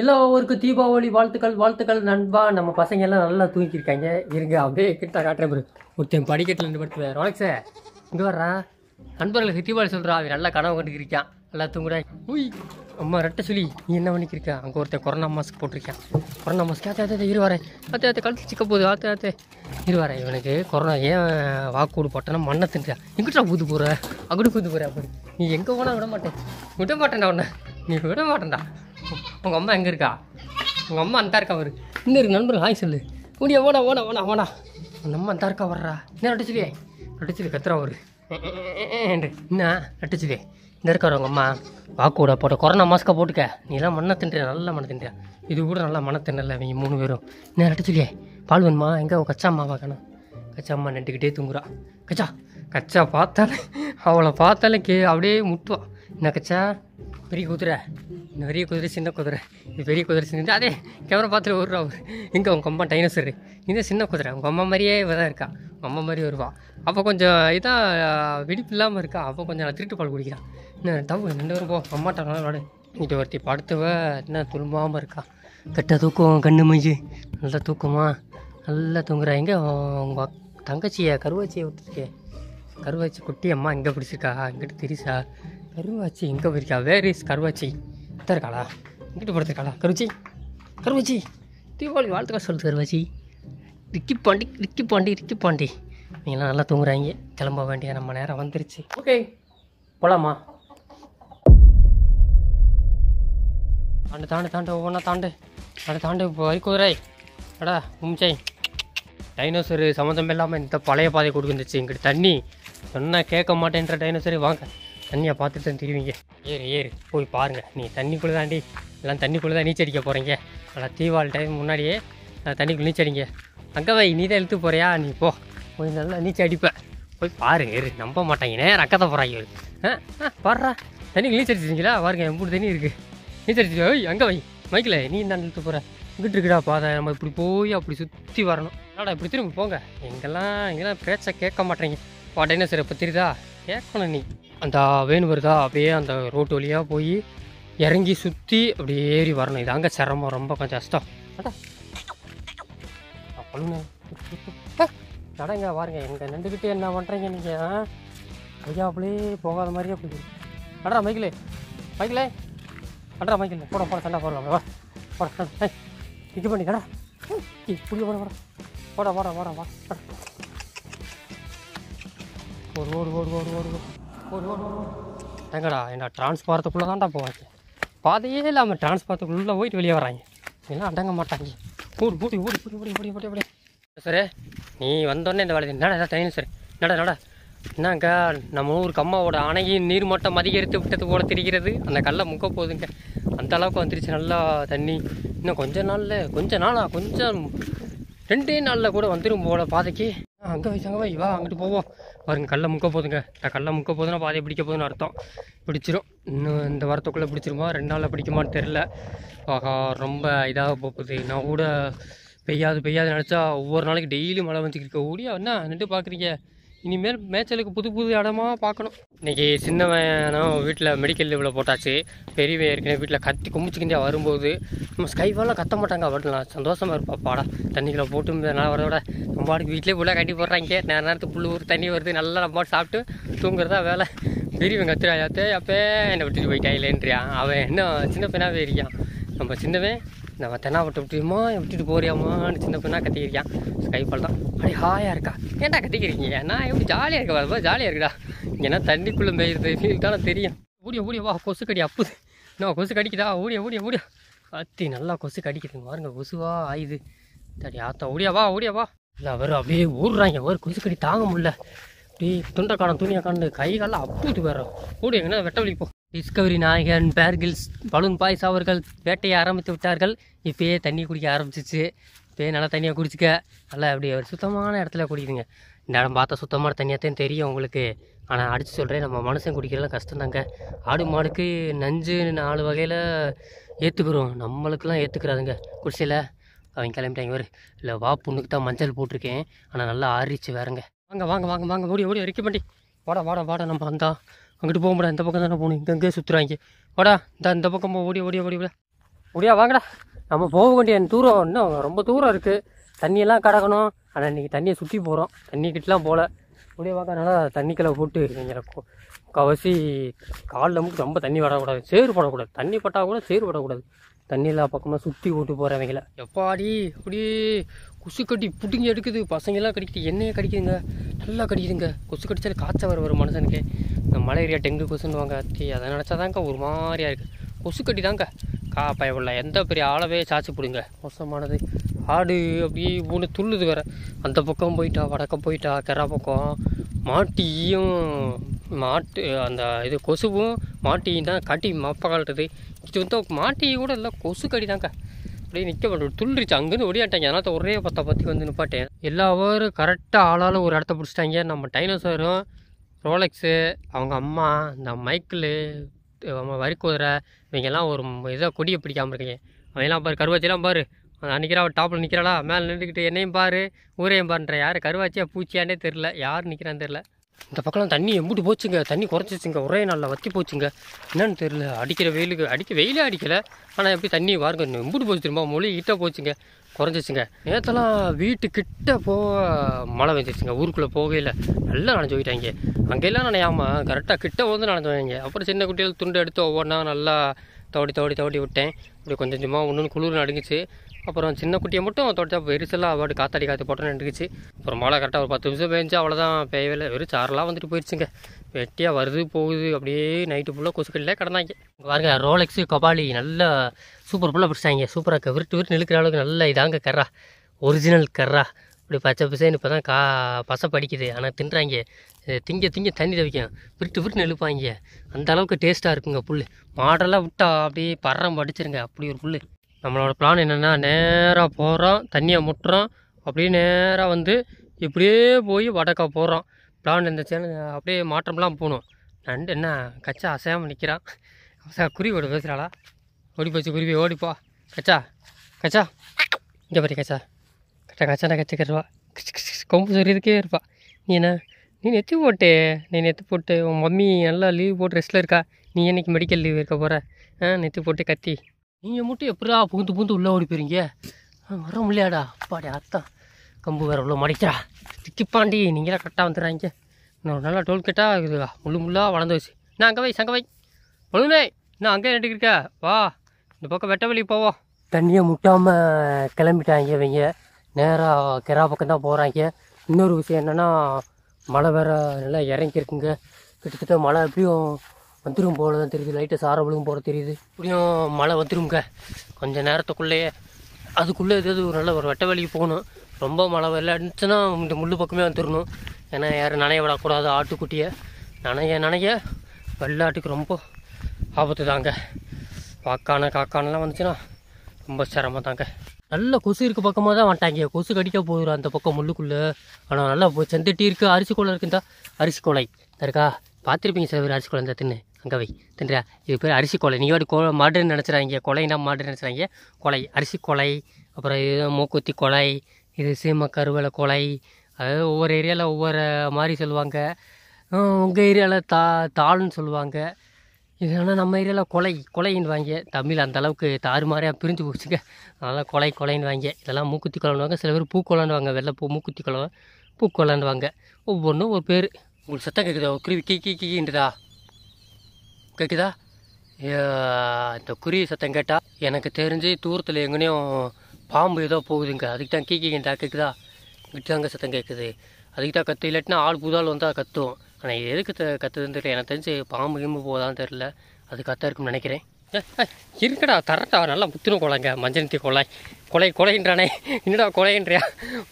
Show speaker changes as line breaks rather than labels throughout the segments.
எல்லோருக்கும் தீபாவளி வாழ்த்துக்கள் வாழ்த்துக்கள் நண்பா நம்ம பசங்க எல்லாம் நல்லா தூங்கிருக்காங்க இருங்க அப்படியே கிட்ட காட்டுறேன் ஒருத்தன் படிக்கட்டில் நின்று படுத்து ரோலக்ஸே இங்கே வர்றான் நண்பர்களுக்கு தீபாவளி சொல்கிறா அவன் நல்லா கனவு கண்டுக்கிருக்கான் நல்லா தூங்குறேன் உய் அம்மா ரெட்டை சொல்லி நீ என்ன பண்ணிக்கிருக்கேன் அங்கே ஒருத்தன் கொரோனா மாஸ்க் போட்டிருக்கான் கொரோனா மாஸ்க் ஆத்தே ஆத்தே இருவாரேன் ஆத்தே ஆத்தே கழுத்து சிக்க போகுது ஆத்தே ஆத்தே இருவாரேன் இவனுக்கு கொரோனா ஏன் வாக்கூடு போட்டேன்னா மண்ணை தின்றான் எங்கிட்டா ஊது போகிற அங்கிட்டு ஊது போகிற அப்படி நீ எங்கே போனால் விட மாட்டேன் விட மாட்டேன்டா உன்னை நீ விட மாட்டேன்டா உங்கள் அம்மா எங்கே இருக்கா உங்கள் அம்மா அந்த இருக்கா அவரு இன்னும் இருக்கு நண்பர் ஹாய் சொல்லு முடிய ஓடா ஓடா ஓடா ஓடா உன் அம்மா அந்த இருக்கா வர்றா என்ன நட்டுச்சுவே நட்டுச்சு கத்துறா அவரு என்ன நட்டுச்சுவே இந்த இருக்கார் உங்கள் அம்மா வாக்கூட போட்ட கொரோனா மாஸ்க்கை போட்டுக்க நீலாம் மண்ணை தின்ற நல்லா மண்ணை தின்ற இது கூட நல்லா மண்ணை தின்னல இவங்க மூணு பேரும் என்ன நட்டுச்சுவே பால் வேணுமா எங்கே கச்சா அம்மா பார்க்கணும் கச்சா அம்மா நட்டுக்கிட்டே தூங்குறா கச்சா கச்சா பார்த்தாலே அவளை பார்த்தாலே கே அப்படியே முட்டுவா என்ன கச்சா பெரிய குதிரை இந்த பெரிய குதிரை சின்ன குதிரை இது பெரிய குதிரை சின்ன அதே கேமரா பார்த்துட்டு வருவா அவர் இங்கே உங்கள் அம்மா டைனோசர் இந்த சின்ன குதிரை உங்கள் அம்மா மாதிரியே இவ தான் இருக்கா அவங்க அம்மா மாதிரி வருவான் அப்போ கொஞ்சம் இதான் விடுப்பு இல்லாமல் இருக்கா அப்போ கொஞ்சம் திருட்டு பால் குடிக்கிறான் என்ன தப்பு ரெண்டு வரும் போ அம்மாட்ட விளாடு இது ஒருத்தி படுத்துவ என்ன துன்பாமல் இருக்கா கெட்ட தூக்கம் கண்ணு மஞ்சு நல்லா தூக்கமா நல்லா தூங்குறா எங்கே உங்கள் தங்கச்சியை கருவாச்சியை விட்டுருக்கே கருவாச்சி குட்டி அம்மா இங்கே பிடிச்சிருக்கா இங்கிட்டு தெரியுசா கருவாச்சி எங்கே போயிருக்கா வேர் இஸ் கருவாச்சி இருக்காளா இங்கிட்டு படுத்துருக்காளா கருவாச்சி கருவாச்சி தீபாவளி வாழ்த்துக்கள் சொல்லு கருவாச்சி Ricky Pandi Ricky Pandi Ricky Pandi நீங்களாம் நல்லா தூங்குறாங்க கிளம்ப வேண்டிய நம்ம நேரம் வந்துருச்சு ஓகே போகலாமா தாண்டு தாண்டு தாண்டு ஒவ்வொன்றா தாண்டு அதை தாண்டு வரிக்குதிரை அடா உம்சாய் டைனோசர் சம்மந்தம் இல்லாமல் இந்த பழைய பாதை கொடுக்குந்துச்சு இங்கிட்டு தண்ணி சொன்னால் கேட்க மாட்டேன்ற டைனோசரி வாங்க தண்ணியை பார்த்துட்டு திருவிங்க ஏறு ஏறு போய் பாருங்கள் நீ தண்ணிக்குள்ளே தாண்டி எல்லாம் தண்ணிக்குள்ளே தான் நீச்சடிக்க போகிறீங்க ஆனால் தீபாவளி டைம் முன்னாடியே நான் தண்ணிக்குள்ளே நீச்சடிங்க அங்கே வை நீ தான் இழுத்து போகிறியா நீ போ போய் நல்லா நீச்சல் அடிப்பேன் போய் பாருங்க ஏறு நம்ப மாட்டாங்க நேரம் அக்கத்தை போகிறாங்க ஆ ஆ பாடுறா தண்ணிக்கு நீச்சடிச்சிங்களா பாருங்க எம்பூடு தண்ணி இருக்குது நீச்சடிச்சு ஓய் அங்கே வை மைக்கில் நீ தான் இழுத்து போகிற இங்கிட்டு இருக்குடா பாதை நம்ம இப்படி போய் அப்படி சுற்றி வரணும் என்னடா இப்படி திரும்பி போங்க எங்கெல்லாம் எங்கெல்லாம் பேச்சை கேட்க மாட்டேங்க உடனே சார் இப்போ தெரியுதா கேட்கணும் நீ அந்த வேணு வருதா அப்படியே அந்த ரோட்டு வழியாக போய் இறங்கி சுற்றி அப்படியே ஏறி வரணும் இதாங்க சிரமம் ரொம்ப கொஞ்சம் கஷ்டம் நடங்க வாருங்க எங்கள் நின்றுக்கிட்டே என்ன பண்ணுறீங்க நீங்கள் ஐயா அப்படியே போகாத மாதிரியே போய் அடா மைக்கிலே மைக்கிலே அடா மைக்கில் போட போட சண்டை போடலாம் வா போட இது பண்ணி கடா புரிய போட போட போட போட போட வா ஓடு ஓடு ஓடு ஓடு ஓடு ஓடு எங்கடா என்ன ட்ரான்ஸ் தான் தான்டா போவாங்க பாதையே இல்லாமல் ட்ரான்ஸ் போயிட்டு வெளியே வராங்க எல்லாம் அடங்க மாட்டாங்க ஊடி ஊடி ஊடி ஊடி ஊடி ஊடி ஊடி ஊடி சார் நீ வந்தோடனே இந்த வேலை என்னடா ட்ரெயின் சார் என்னடா என்னடா என்னங்க நம்ம ஊருக்கு அம்மாவோட அணையின் நீர்மட்டம் அதிகரித்து விட்டது போல தெரிகிறது அந்த கல்லை முக்க போகுதுங்க அந்த அளவுக்கு வந்துருச்சு நல்லா தண்ணி இன்னும் கொஞ்ச நாளில் கொஞ்ச நாளாக கொஞ்சம் ரெண்டே நாளில் கூட வந்துடும் போல பாதைக்கு அங்கே வை அங்கே வை வா அங்கிட்டு போவோம் பாருங்க கல்லை முக்க போதுங்க நான் கல்லை முக்க போதுன்னா பாதையை பிடிக்க போதுன்னு அர்த்தம் பிடிச்சிரும் இன்னும் இந்த வாரத்துக்குள்ளே பிடிச்சிருமா ரெண்டு நாளில் பிடிக்குமான்னு தெரில ஆகா ரொம்ப இதாக போகுது நான் கூட பெய்யாது பெய்யாது நினச்சா ஒவ்வொரு நாளைக்கு டெய்லி மழை வந்துக்கிட்டு இருக்க ஓடியா என்ன நின்று பார்க்குறீங்க இனிமேல் மேய்ச்சலுக்கு புது புது இடமா பார்க்கணும் இன்னைக்கு சின்னவனும் வீட்டில் மெடிக்கல் லீவில் போட்டாச்சு பெரியவன் ஏற்கனவே வீட்டில் கத்தி கும்பிச்சுக்கிந்தே வரும்போது நம்ம ஸ்கைவாலாம் கத்த மாட்டாங்க அப்படிலாம் சந்தோஷமாக இருப்பா பாடா தண்ணிக்குள்ள போட்டு நல்லா வரதோட நம்ம பாட்டுக்கு வீட்டிலே ஃபுல்லாக கட்டி போடுறாங்க நேரம் நேரத்துக்கு புல் ஊர் தண்ணி வருது நல்லா நம்ம பாட்டு சாப்பிட்டு தூங்குறதா வேலை பெரியவன் கத்துறாயாத்தே அப்போ என்னை விட்டுட்டு போயிட்டாயிலேன்றியா அவன் என்ன சின்ன பையனாகவே இருக்கான் நம்ம சின்னவன் நம்ம விட்டு விட்டுமா விட்டுட்டு போறியாமான்னு சின்ன பொண்ணாக கத்திக்கிறியான் ஸ்கைபால் தான் அப்படி ஹாயாக இருக்கா ஏன்டா கத்திக்கிறீங்க நான் எப்படி ஜாலியாக இருக்க வரும்போது ஜாலியாக இருக்கா ஏன்னா தண்ணிக்குள்ளே மேய்கிறது ஃபீல் தானே தெரியும் ஓடிய ஓடிய வா கொசு கடி அப்புது நான் கொசு கடிக்குதா ஓடிய ஓடிய ஊடிய அத்தி நல்லா கொசு கடிக்குது பாருங்க கொசுவா ஆயுது தடி ஆத்தா ஓடியா வா ஓடியா வா இல்லை அவர் அப்படியே ஊடுறாங்க ஒரு கொசு கடி தாங்க முடியல டீ துண்டக்காரன் துணியக்காண்டு கை காலம் அப்பூத்து வேற கூடி எங்கன்னா வெட்ட வலிப்போம் டிஸ்கவரி நாயகன் பேர்கில்ஸ் பலூன் பாய்ஸ் அவர்கள் வேட்டையை ஆரம்பித்து விட்டார்கள் இப்பயே தண்ணி குடிக்க ஆரம்பிச்சிச்சு இப்போயே நல்லா தண்ணியாக குடிச்சிக்க நல்லா அப்படி ஒரு சுத்தமான இடத்துல குடிக்குதுங்க இந்த இடம் பார்த்தா சுத்தமான தான் தெரியும் உங்களுக்கு ஆனால் அடித்து சொல்கிறேன் நம்ம மனுஷன் குடிக்கிறதெல்லாம் கஷ்டம் தாங்க ஆடு மாடுக்கு நஞ்சு நாலு வகையில் ஏற்றுக்கிறோம் நம்மளுக்கெல்லாம் ஏற்றுக்கிறாதுங்க குடிசையில் அவங்க கிளம்பிட்டாங்க ஒரு இல்லை வா புண்ணுக்கு தான் மஞ்சள் போட்டிருக்கேன் ஆனால் நல்லா ஆறிச்சு வேறங்க வாங்க வாங்க வாங்க வாங்க ஓடி ஓடி வரைக்கும் பண்ணி வாடா வாடா வாடா நம்ம அந்த அங்கிட்டு போக முடியாது இந்த பக்கம் தானே போகணும் இங்கே சுற்றுறாங்க வாடா இந்த இந்த பக்கம் ஓடி ஓடி ஓடி விட ஓடியா வாங்கடா நம்ம போக வேண்டிய தூரம் இன்னும் ரொம்ப தூரம் இருக்குது தண்ணியெல்லாம் கடக்கணும் ஆனால் இன்றைக்கி தண்ணியை சுற்றி போகிறோம் தண்ணி கிட்டலாம் போகல அப்படியே நல்லா தண்ணிக்கெல்லாம் போட்டு எனக்கு முக்கால்வாசி காலில் நமக்கு ரொம்ப தண்ணி வரக்கூடாது சேறு படக்கூடாது தண்ணி பட்டால் கூட சேறு படக்கூடாது எல்லா பக்கமாக சுற்றி ஓட்டு போகிறவங்கள எப்பாடி அப்படி கொசு கட்டி புட்டிங்க எடுக்குது பசங்கெல்லாம் கடிக்கிட்டு என்னையே கடிக்குதுங்க நல்லா கடிக்குதுங்க கொசு கடிச்சாலே காய்ச்சல் வர வரும் மனுஷனுக்கு இந்த மலேரியா டெங்கு கொசுன்னு வாங்க தீ அதை நினச்சா தாங்க ஒரு மாதிரியாக இருக்குது கொசு கட்டி தாங்க கா பயவில்லை எந்த பெரிய ஆளவே சாச்சு பிடுங்க மோசமானது ஆடு அப்படியே ஒன்று துள்ளுது வேற அந்த பக்கம் போயிட்டா வடக்க போயிட்டா கெரா பக்கம் மாட்டியும் மாட்டு அந்த இது கொசுவும் மாட்டியும் தான் கட்டி மப்ப இது வந்து மாட்டி கூட இல்லை கொசு கடி தாங்க அப்படியே நிற்க மாட்டோம் துள்ளிருச்சு அங்கேருந்து ஓடியாட்டாங்க அதனால் ஒரே பத்த பற்றி வந்து நிப்பாட்டேன் எல்லா ஓவரும் கரெக்டாக ஆளாலும் ஒரு இடத்த பிடிச்சிட்டாங்க நம்ம டைனோசரும் ரோலெக்ஸு அவங்க அம்மா இந்த மைக்கிள் நம்ம வரிக்குதிரை இவங்கெல்லாம் ஒரு இதாக கொடியை பிடிக்காமல் இருக்கீங்க அவங்கெல்லாம் பாரு கருவாச்சிலாம் பாரு நிற்கிறா அவள் டாப்பில் நிற்கிறாளா மேலே நின்றுக்கிட்டு என்னையும் பாரு ஊரையும் பாருன்ற யார் கருவாச்சியா பூச்சியானே தெரில யார் நிற்கிறான்னு தெரில இந்த பக்கம்லாம் தண்ணி எம்பிட்டு போச்சுங்க தண்ணி குறைச்சிச்சுங்க ஒரே நாளில் வற்றி போச்சுங்க என்னன்னு தெரியல அடிக்கிற வெயிலுக்கு அடிக்க வெயிலே அடிக்கலை ஆனால் எப்படி தண்ணி வாருங்க எம்பிட்டு போச்சு திரும்ப மொழி ஈட்டாக போச்சுங்க குறைஞ்சிச்சுங்க நேற்றெல்லாம் வீட்டுக்கிட்ட போக மழை வந்துச்சுங்க ஊருக்குள்ளே போகையில் நல்லா நனைஞ்சு போயிட்டாங்க அங்கெல்லாம் நினையாம கரெக்டாக கிட்ட வந்து நனைஞ்சு அப்புறம் சின்ன குட்டிகள் துண்டு எடுத்து ஒவ்வொன்றா நல்லா தவடி தவடி தவடி விட்டேன் இப்படி கொஞ்சம் கொஞ்சமாக ஒன்று குளிர் நடுங்கிச்சு அப்புறம் சின்ன குட்டியை மட்டும் தொடச்சா வெரிசெல்லாம் அவாடு காத்தாடி காற்று போட்டோம்னு நின்றுச்சு அப்புறம் மழை கரெக்டாக ஒரு பத்து நிமிஷம் பேஞ்சு அவ்வளோதான் பெய்யவே இல்லை வெறும் சாரெலாம் வந்துட்டு போயிடுச்சுங்க வெட்டியாக வருது போகுது அப்படியே நைட்டு ஃபுல்லாக கொசுக்கடியில் கிடந்தாங்க பாருங்க ரோலெக்ஸு கபாலி நல்லா சூப்பர் ஃபுல்லாக பிடிச்சாங்க சூப்பராக விருட்டு விருட்டு நிலுக்கிற அளவுக்கு நல்ல இதாங்க கரா ஒரிஜினல் கரா இப்படி பச்சை பசைன்னு இப்போ தான் கா பசை படிக்குது ஆனால் தின்றாங்க திங்க திங்க தண்ணி தவிக்கும் விருட்டு விருட்டு நெழுப்பாங்க அந்த அளவுக்கு டேஸ்ட்டாக இருக்குங்க புல் மாடெல்லாம் விட்டா அப்படியே பறம் படிச்சிருங்க அப்படி ஒரு புல் நம்மளோட பிளான் என்னென்னா நேராக போகிறோம் தண்ணியை முட்டுறோம் அப்படியே நேராக வந்து இப்படியே போய் வடக்கா போகிறோம் பிளான் இந்த சேனல் அப்படியே மாற்றம்லாம் போகணும் நண்டு என்ன கச்சா அசையாமல் நிற்கிறான் அசா குருவியோட பேசுகிறாளா ஓடி போச்சு குருவி ஓடிப்பா கச்சா கச்சா இங்கே பாரு கச்சா கச்சா கச்சாடா கச்சிக்கிறவா கொம்பு சொல்லியிருக்கே இருப்பா நீ என்ன நீ நெத்தி போட்டே நீ நெத்தி போட்டு உன் மம்மி நல்லா லீவ் போட்டு ரெஸ்ட்டில் இருக்கா நீ என்னைக்கு மெடிக்கல் லீவ் இருக்க போகிற ஆ நெத்தி போட்டு கத்தி நீங்கள் மட்டும் எப்படா புகுந்து புகுந்து உள்ளே ஓடி போயிருங்க வர முடியாடா அப்பாடி அத்தான் கம்பு வேறு உள்ள மடிக்கிறா திக்கிப்பாண்டி நீங்களே கரெக்டாக வந்துடுறாங்க இன்னொரு நல்லா டோல் கேட்டா இது முள்ளு முள்ளாக வளர்ந்து வச்சு நான் அங்கே வை சங்க வை நான் அங்கே நட்டுக்கிருக்க வா இந்த பக்கம் வெட்ட வழி போவோம் தண்ணியை முட்டாமல் கிளம்பிட்டாங்க இவங்க நேராக கெரா பக்கம் தான் போகிறாங்க இன்னொரு விஷயம் என்னென்னா மழை வேற நல்லா இறங்கியிருக்குங்க கிட்டத்தட்ட மழை எப்படியும் வந்துடும் போல தான் தெரியுது லைட்டாக சார விழுகும் போல தெரியுது இப்படியும் மழை வந்துடும்ங்க கொஞ்சம் நேரத்துக்குள்ளேயே அதுக்குள்ளே ஏதாவது ஒரு நல்ல ஒரு வெட்ட வேலைக்கு போகணும் ரொம்ப மழை விளையாடுச்சுன்னா இந்த முள் பக்கமே வந்துடணும் ஏன்னா யாரும் நனைய விடக்கூடாது ஆட்டுக்குட்டியை நனைய நனைய வெள்ளாட்டுக்கு ரொம்ப ஆபத்து தாங்க வாக்கான காக்கானெலாம் வந்துச்சுன்னா ரொம்ப சிரமம் தாங்க நல்ல கொசு இருக்க பக்கமாக தான் வந்துட்டாங்க கொசு கடிக்க போகிறோம் அந்த பக்கம் முள்ளுக்குள்ளே ஆனால் நல்லா செந்தட்டி இருக்குது அரிசி கோலை இருக்குந்தா அரிசி கொலை இருக்கா பார்த்துருப்பீங்க சில பேர் அரிசி குழந்தை தின்னு அங்கே தெரியா இது பேர் அரிசி கொலை நீங்கள் வாடி கொ மாடுன்னு நினச்சிடாங்க கொலைன்னா மாடுன்னு நினச்சிடாங்க கொலை அரிசி கொலை அப்புறம் இது மூக்குத்தி கொலை இது சீமை கருவேலை கொலை அதாவது ஒவ்வொரு ஏரியாவில் ஒவ்வொரு மாதிரி சொல்லுவாங்க உங்கள் ஏரியாவில் தா தாளுன்னு சொல்லுவாங்க இதனால் நம்ம ஏரியாவில் கொலை கொலைன்னு வாங்க தமிழ் அந்தளவுக்கு தாறு மாதிரியாக பிரிஞ்சு போச்சுங்க அதனால் கொலை கொலைன்னு வாங்க இதெல்லாம் மூக்குத்தி வாங்க சில பேர் வாங்க வெள்ளை பூ மூக்குத்தி கொலை வாங்க ஒவ்வொன்றும் ஒரு பேர் உங்களுக்கு சத்தம் கேட்குதா கிருவி கீ கீ கீ கீன்றதா கேட்குதா இந்த குருவி சத்தம் கேட்டால் எனக்கு தெரிஞ்சு தூரத்தில் எங்கேனையும் பாம்பு ஏதோ போகுதுங்க அதுக்கு தான் கீக்கிங்கடா கேட்குதா தாங்க சத்தம் கேட்குது அதுக்கு தான் கத்து இல்லாட்டினா ஆள் புதால் வந்தால் கத்தும் ஆனால் எதுக்கு கத்துதுன்னு தெரியல எனக்கு தெரிஞ்சு பாம்பு கிம்பு போதான்னு தெரில அது கத்தா இருக்குன்னு நினைக்கிறேன் இருக்கடா தரட்டா நல்லா முத்துன கொலைங்க மஞ்சனத்தி கொலை கொலை கொலைன்றானே என்னடா கொலைன்றியா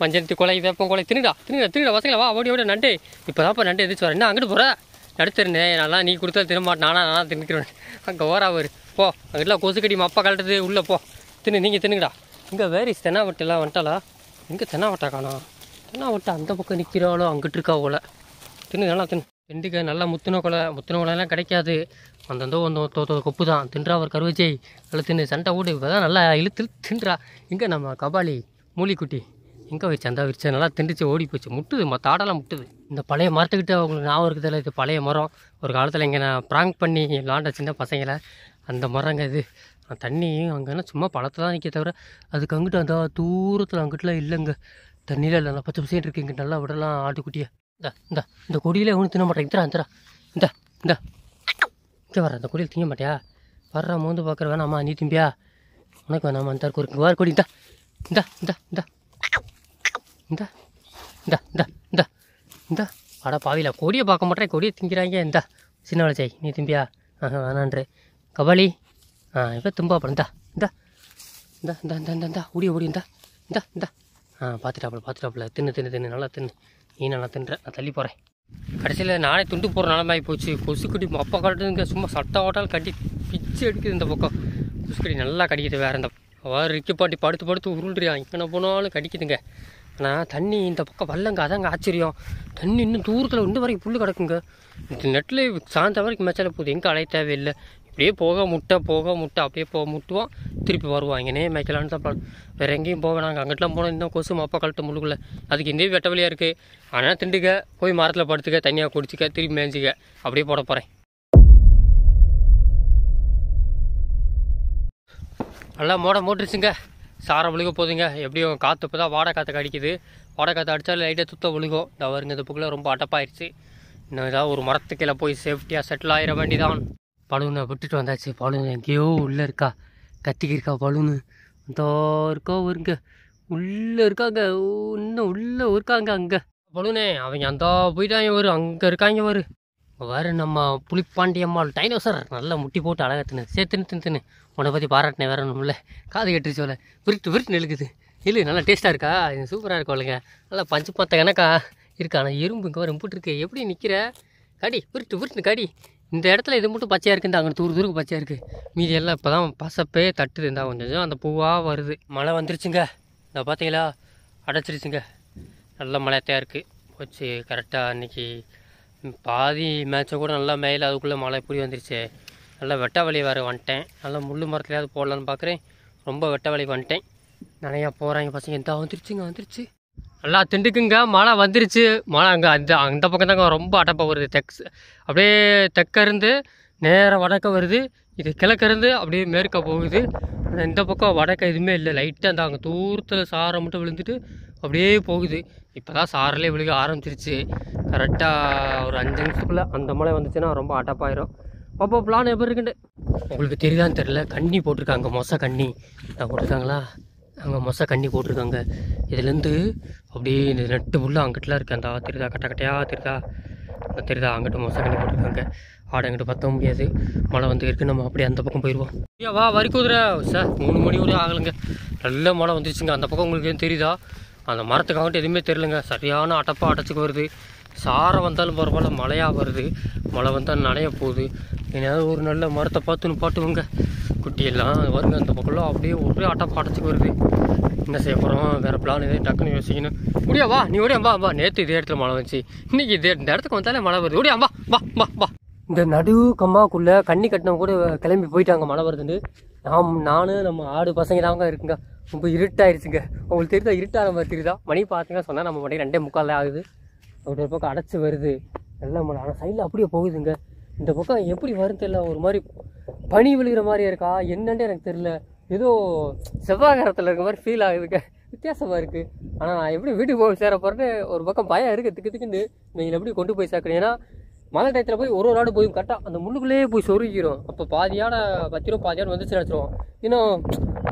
மஞ்சனத்தி கொலை வேப்பம் கொலை திருடா திருடா திருடா வசங்களா வா ஓடி ஓடி நண்டு இப்போ நண்டு எதிர்த்து வரேன் என்ன அங்கிட்டு போகிறேன் எடுத்துருந்தேன் நல்லா நீ கொடுத்தா தினமாட்டேன் நானா நானா தின்னுக்கிறவன் அங்கே ஓரா ஒரு போ அங்கிட்ட கொசுக்கடி மப்பா கழட்டது உள்ளே போ தின்னு நீங்கள் தின்னுக்கடா இங்கே வேரிஸ் தென்னாவட்டெல்லாம் வந்துட்டாளா இங்கே தென்னாவட்டா காணா தென்னாவட்டை அந்த பக்கம் நிற்கிறாளோ அங்கிட்டு இருக்கா போல தின்னு நல்லா தின்னு ரெண்டுக்கு நல்லா முத்துன கொலை முத்துன கொலைலாம் கிடைக்காது அந்தந்தோ அந்த தோத்தோ கொப்பு தான் தின்றா ஒரு கருவச்சை நல்லா தின்னு சண்டை ஓடு இப்போதான் தான் நல்லா இழுத்து தின்றா இங்கே நம்ம கபாலி மூலிக்குட்டி இங்கே வச்சு அந்த விரிச்சா நல்லா திண்டுச்சு ஓடி போச்சு முட்டுது மற்ற ஆடெல்லாம் முட்டுது இந்த பழைய மரத்துக்கிட்ட உங்களுக்கு ஞாபகம் இருக்குதில்ல இது பழைய மரம் ஒரு காலத்தில் இங்கே நான் ப்ராங்க் பண்ணி விளாண்ட சின்ன பசங்களை அந்த மரங்க இது தண்ணியும் அங்கேனா சும்மா பழத்தை தான் நிற்க தவிர அதுக்கு அங்கிட்டு அந்த தூரத்தில் அங்கிட்டலாம் இல்லைங்க தண்ணியில் இல்லை நல்லா பச்சை பசங்க இருக்குது இங்கே நல்லா விடலாம் ஆட்டுக்குட்டியை இந்த இந்த இந்த கொடியிலே ஒன்று தின மாட்டேன் இந்தரா இந்தரா இந்த இந்த இங்கே வர அந்த கொடியில் திங்க மாட்டியா வர்ற மோந்து பார்க்குற அம்மா நீ திம்பியா உனக்கு வேணாமா அந்த ஒரு வார கொடி இந்த இந்த இந்த இந்த இந்த இந்த இந்த இந்த வட பாவியில் கொடியை பார்க்க மாட்டேன் கொடியை திங்கிறாங்க இந்த சின்ன வளச்சாய் நீ திம்பியா ஆ வேணான்றே கபாலி ஆ இப்போ தும்பா அப்புறம் இந்தா இந்தா இந்தா இந்தா இந்த இந்த இந்த ஓடி ஓடி இந்தா இந்தா இந்த ஆ பார்த்துட்டாப்புல பார்த்துட்டாப்புல தின்னு தின்னு தின்னு நல்லா தின்னு நீ நல்லா தின்ற நான் தள்ளி போகிறேன் கடைசியில் நானே துண்டு போகிற நிலமாயி போச்சு கொசுக்கடி அப்பா கட்டுங்க சும்மா சட்டை ஓட்டால் கட்டி பிச்சு எடுக்குது இந்த பக்கம் கொசுக்கடி நல்லா கடிக்குது வேறு இந்த வேறு இருக்கப்பாட்டி படுத்து படுத்து உருள்றியா இங்கே போனாலும் கடிக்குதுங்க ஆனால் தண்ணி இந்த பக்கம் வரலங்க அதாங்க ஆச்சரியம் தண்ணி இன்னும் தூரத்தில் இன்னும் வரைக்கும் புல் கிடக்குங்க நெட்டில் சாய்ந்த வரைக்கும் மேய்ச்சல போகுது எங்கே அலைய தேவையில்லை இப்படியே போக முட்டை போக முட்டை அப்படியே போக முட்டுவோம் திருப்பி வருவோம் இங்கேனே மேய்க்கலான்னு தான் வேற வேறு எங்கேயும் போக நாங்கள் அங்கிட்டலாம் போனோம் இந்த கொசு மாப்பா கழட்ட முழுக்குள்ள அதுக்கு இந்த வெட்ட வழியாக இருக்குது ஆனால் திண்டுக்க போய் மரத்தில் படுத்துக்க தனியாக குடிச்சிக்க திருப்பி மேய்ஞ்சிக்க அப்படியே போட போகிறேன் நல்லா மோட மோட்டுருச்சுங்க சார விழுக போதுங்க எப்படியும் காற்று இப்போ தான் வாடகை காற்று கடிக்குது வாடகை காற்று அடித்தா லைட்டாக துத்த விழுகும் இந்த வருங்க இந்த ரொம்ப அடப்பாயிருச்சு இன்னும் ஏதாவது ஒரு மரத்துக்கீழே போய் சேஃப்டியாக செட்டில் ஆகிட வேண்டிதான் பலூனை விட்டுட்டு வந்தாச்சு பலூன் எங்கேயோ உள்ளே இருக்கா கத்திக்கிருக்கா பலூனு அந்த இருக்கோ ஒருங்க உள்ளே இருக்காங்க இன்னும் உள்ளே இருக்காங்க அங்கே பலூனே அவங்க அந்த போயிட்டாங்க வரும் அங்கே இருக்காங்க வரும் வேறு நம்ம புளிப்பாண்டி அம்மாள் டைனோசர் நல்லா முட்டி போட்டு அழகாக தின்னு சே தின்னு தின்னு தின்னு உன்னை பற்றி பாராட்டினேன் வேறு நம்மள காது கட்டுச்சு போல விருட்டு விரிட்டு நெழுக்குது இல்லை நல்லா டேஸ்ட்டாக இருக்கா இது சூப்பராக இருக்கும் இல்லைங்க நல்லா பஞ்சு பார்த்த கணக்கா இருக்கா ஆனால் இரும்பு இங்கே வர இருக்கு எப்படி நிற்கிற கடி விருட்டு விரிட்டு கடி இந்த இடத்துல இது மட்டும் பச்சையாக இருக்குது அங்கே தூர் தூருக்கு பச்சையாக இருக்குது மீதி எல்லாம் இப்போ தான் பசப்பே தட்டுது இருந்தால் கொஞ்சம் அந்த பூவாக வருது மழை வந்துருச்சுங்க இந்த பார்த்தீங்களா அடைச்சிருச்சுங்க நல்ல மழைத்தையாக இருக்குது போச்சு கரெக்டாக அன்றைக்கி பாதி மேட்சை கூட நல்லா மேலே அதுக்குள்ளே மழை புரி வந்துருச்சு நல்லா வெட்ட வழி வேறு வந்துட்டேன் நல்லா முள் மரத்துலையாவது போடலான்னு பார்க்குறேன் ரொம்ப வெட்ட வழி வந்துட்டேன் நிறையா போகிறாங்க பசங்க இந்த வந்துருச்சுங்க வந்துருச்சு நல்லா திண்டுக்குங்க மழை வந்துருச்சு மழை அங்கே அந்த அந்த பக்கம் தாங்க ரொம்ப அடப்பை வருது தெக் அப்படியே தெற்க இருந்து நேராக வடக்க வருது இது கிழக்கிருந்து அப்படியே மேற்க போகுது ஆனால் இந்த பக்கம் வடக்க எதுவுமே இல்லை லைட்டாக அந்த அங்கே தூரத்தில் சாரை மட்டும் விழுந்துட்டு அப்படியே போகுது இப்போ தான் சாரிலே விழுக ஆரம்பிச்சிருச்சு கரெக்டாக ஒரு அஞ்சு நிமிஷத்துக்குள்ளே அந்த மழை வந்துச்சுன்னா ரொம்ப அட்டப்பாயிரும் அப்போ பிளான் எப்படி இருக்குண்டு உங்களுக்கு தெரியுதான்னு தெரில கண்ணி போட்டிருக்காங்க மொசை கண்ணி போட்டிருக்காங்களா அங்கே மொசை கண்ணி போட்டிருக்காங்க இதுலேருந்து அப்படியே இந்த நெட்டு ஃபுல்லாக அங்கிட்டலாம் இருக்குது அந்த திருதா கட்ட கட்டையாக திருதா தெரியுதா அங்கிட்ட மொசை கண்ணி போட்டிருக்காங்க ஆடங்கிட்டு பார்த்தவும் முடியாது மழை வந்து இருக்கு நம்ம அப்படியே அந்த பக்கம் போயிடுவோம் ஐயா வா வரி குதிரை சார் மூணு மணி வரையும் ஆகலைங்க நல்ல மழை வந்துருச்சுங்க அந்த பக்கம் உங்களுக்கு எதுவும் தெரியுதா அந்த வந்துட்டு எதுவுமே தெரிலங்க சரியான அட்டப்பாக அடைச்சிக்கு வருது சாரம் வந்தாலும் பரவாயில்ல மழையாக வருது மழை வந்தால் நனைய போகுது ஏன்னா ஒரு நல்ல மரத்தை பார்த்துன்னு பாட்டுவோங்க குட்டியெல்லாம் வருங்க அந்த பக்கம்லாம் அப்படியே ஒரே அடப்பா அடைச்சிக்கு வருது என்ன செய்ய போகிறோம் வேறு பிளான் எதாவது டக்குன்னு யோசிக்கணும் முடியா வா நீ ஓடியா வா வா நேற்று இதே இடத்துல மழை வந்துச்சு இன்றைக்கி இதே இந்த இடத்துக்கு வந்தாலே மழை வருது ஓடியா வா வா வா வா இந்த நடு கம்மாக்குள்ளே கண்ணி கட்டினம் கூட கிளம்பி போயிட்டாங்க மழை வருதுன்னு நாம் நானும் நம்ம ஆடு பசங்க தாங்க இருக்குங்க ரொம்ப இருட்டாயிருச்சுங்க உங்களுக்கு தெரியுதா இருட்டாக நம்ம தெரியுதா மணி பார்த்துங்க சொன்னால் நம்ம மணி ரெண்டே முக்கால் ஆகுது அப்படி ஒரு பக்கம் அடைச்சி வருது நல்ல மழை ஆனால் சைடில் அப்படியே போகுதுங்க இந்த பக்கம் எப்படி வரும் தெரில ஒரு மாதிரி பனி விழுகிற மாதிரி இருக்கா என்னன்னு எனக்கு தெரியல ஏதோ செவ்வாகரத்தில் இருக்க மாதிரி ஃபீல் ஆகுதுங்க வித்தியாசமாக இருக்குது ஆனால் நான் எப்படி வீட்டுக்கு போக சேர போகிறேன்னு ஒரு பக்கம் பயம் இருக்குது திக்கு திக்குன்னு நீங்கள் எப்படி கொண்டு போய் சேர்க்குறீங்க ஏன்னா மழை டயத்தில் போய் ஒரு ஒரு ஆடு போய் கரெக்டாக அந்த முள்ளுக்குள்ளேயே போய் சொருகிக்கிறோம் அப்போ பாதியான பத்திரம் பாதியான வந்துச்சு நினச்சிருவோம் இன்னும்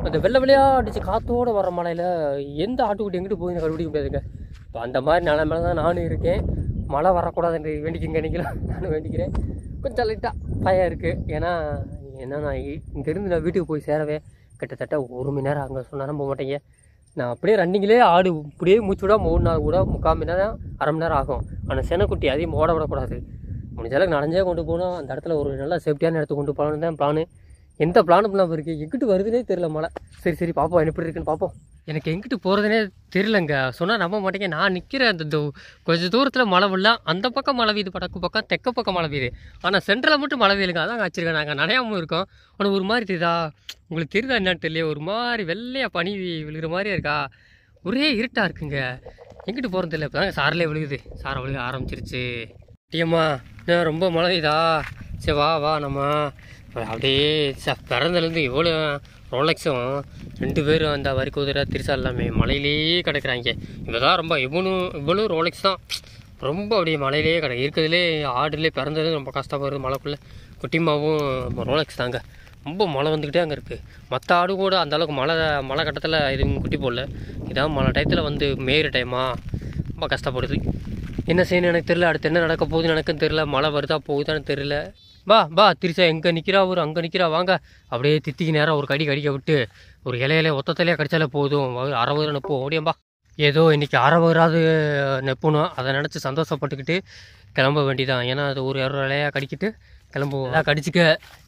அந்த வெள்ளை வெள்ளையாக அடித்து காற்றோடு வர மழையில் எந்த ஆட்டுக்குட்டி எங்கிட்டு போய் கண்டுபிடிக்க முடியாதுங்க இப்போ அந்த மாதிரி நிலமையில தான் நானும் இருக்கேன் மழை வரக்கூடாதுன்ற வேண்டிக்கங்க நினைக்கலாம் நானும் வேண்டிக்கிறேன் கொஞ்சம் லைட்டாக பயம் இருக்குது ஏன்னா ஏன்னா நான் இங்கேருந்து நான் வீட்டுக்கு போய் சேரவே கிட்டத்தட்ட ஒரு மணி நேரம் அங்கே சொன்னாலும் போக மாட்டேங்க நான் அப்படியே ரன்னிங்லேயே ஆடு இப்படியே மூச்சு மூணு நாள் கூட முக்கால் மணி நேரம் அரை மணி நேரம் ஆகும் ஆனால் செனக்குட்டி அதையும் ஓட விடக்கூடாது முடிஞ்ச அளவுக்கு நடஞ்சே கொண்டு போகணும் அந்த இடத்துல ஒரு நல்ல சேஃப்டியான இடத்துக்கு கொண்டு போகணும்னு தான் பிளானு எந்த பிளானும் இல்லாமல் இருக்குது எங்கிட்டு வருதுனே தெரில மழை சரி சரி பார்ப்போம் எப்படி இருக்குன்னு பார்ப்போம் எனக்கு எங்கிட்டு போகிறதுனே தெரிலங்க சொன்னால் நம்ப மாட்டேங்க நான் நிற்கிறேன் அந்த கொஞ்சம் தூரத்தில் மழை விடலாம் அந்த பக்கம் மழை வீது படக்கு பக்கம் தெக்க பக்கம் மழை வீது ஆனால் சென்டரில் மட்டும் மழை வீலுங்க அதான் வச்சுருக்கேன் நாங்கள் நனையாமல் இருக்கோம் ஆனால் ஒரு மாதிரி தெரியுதா உங்களுக்கு தெரியுதா என்னன்னு தெரியல ஒரு மாதிரி வெள்ளையாக பனி விழுகிற மாதிரியே இருக்கா ஒரே இருட்டாக இருக்குங்க எங்கிட்டு போகிறது இல்லை இப்போ தாங்க சாரிலே விழுகுது சாரை விழுக ஆரம்பிச்சிருச்சு ஏம்மா என்ன ரொம்ப மழை இதா சரி வா வா நம்ம அப்படியே ச பிறந்தலேருந்து இவ்வளோ ரோலக்ஸும் ரெண்டு பேரும் அந்த வரி குதிரை திருசா எல்லாமே மலையிலேயே கிடக்குறாங்க இவ தான் ரொம்ப இவனும் இவ்வளோ ரோலக்ஸ் தான் ரொம்ப அப்படியே மலையிலேயே கிடக்கு இருக்கிறதுலே ஆடுலேயே பிறந்தது ரொம்ப கஷ்டப்படுறது மழைக்குள்ளே குட்டிமாவும் ரோலக்ஸ் தாங்க ரொம்ப மழை வந்துக்கிட்டே அங்கே இருக்குது மற்ற ஆடு கூட அந்தளவுக்கு மழை மழை கட்டத்தில் எதுவும் குட்டி போடல இதான் மழை டயத்தில் வந்து மேயிற டைமாக ரொம்ப கஷ்டப்படுது என்ன செய்யணும் எனக்கு தெரில அடுத்து என்ன நடக்க போகுதுன்னு எனக்கும் தெரில மழை வருதா போகுதான்னு தெரியல வா வா திருசா எங்கே நிற்கிறா ஒரு அங்கே நிற்கிறா வாங்க அப்படியே தித்திக்கு நேரம் ஒரு கடி கடிக்க விட்டு ஒரு இலையில ஒத்தத்திலே கடிச்சாலே போதும் அறவரை நெப்பு ஓடியம்பா ஏதோ இன்றைக்கி அறவராது நெப்பணும் அதை நினச்சி சந்தோஷப்பட்டுக்கிட்டு கிளம்ப வேண்டிதான் ஏன்னா அது ஒரு இரவு இலையாக கடிக்கிட்டு கிளம்புவோம் எல்லாம் கடிச்சிக்க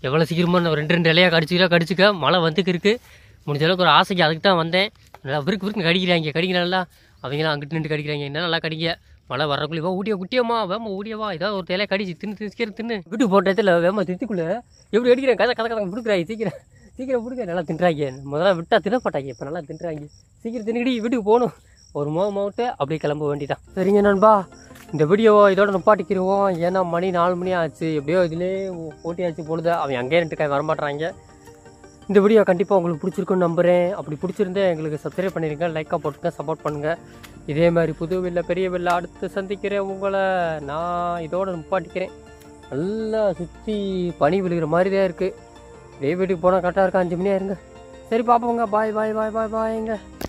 எவ்வளோ சீக்கிரமாக நம்ம ரெண்டு ரெண்டு இலையாக கடிச்சிக்கிறா கடிச்சிக்க மழை வந்துக்கு இருக்குது முடிஞ்ச அளவுக்கு ஒரு ஆசைக்கு அதுக்கு தான் வந்தேன் நல்லா விருக்கு விருக்கு கடிக்கிறாங்க கடிக்கிறாங்களா அவங்களாம் அங்கிட்டு நின்று கடிக்கிறாங்க என்ன நல்லா கடிக்க மழை வரக்குள்ளே ஊட்டிய குட்டியம்மா வேமா ஊடியவா ஏதாவது ஒரு தலையை கடிச்சு தின்னு தின்னு தின்னு வீட்டு போட்ட இடத்துல வேமா தித்துக்குள்ள எப்படி அடிக்கிறேன் கதை கதை கதை பிடிக்கிறாய் சீக்கிரம் சீக்கிரம் கொடுக்க நல்லா தின்றாங்க முதல்ல விட்டா தின்ன இப்போ நல்லா தின்றாங்க சீக்கிரம் தின்னுக்கிடி வீட்டுக்கு போகணும் ஒரு மோ மாவட்ட அப்படியே கிளம்ப வேண்டிதான் சரிங்க நண்பா இந்த வீடியோ இதோட நிப்பாட்டிக்கிடுவோம் ஏன்னா மணி நாலு மணி ஆச்சு எப்படியோ இதுலேயே போட்டியாச்சு பொழுது அவன் அங்கேயே நின்றுக்கான் வரமாட்டாங்க இந்த வீடியோ கண்டிப்பாக உங்களுக்கு பிடிச்சிருக்குன்னு நம்புகிறேன் அப்படி பிடிச்சிருந்தே எங்களுக்கு சப்ஸ்கிரைப் பண்ணிடுங்க லைக்காக போட்டுங்க சப்போர்ட் பண்ணுங்கள் இதே மாதிரி புது வில்ல பெரிய வில்ல அடுத்து சந்திக்கிறேன் உங்களை நான் இதோட நிப்பாட்டிக்கிறேன் நல்லா சுற்றி பனி விழுகிற மாதிரி தான் இருக்குது இதே வீட்டுக்கு போனால் கரெக்டாக இருக்கா அஞ்சு மணியாக இருங்க சரி பார்ப்போங்க பாய் பாய் பாய் பாய் பாய்ங்க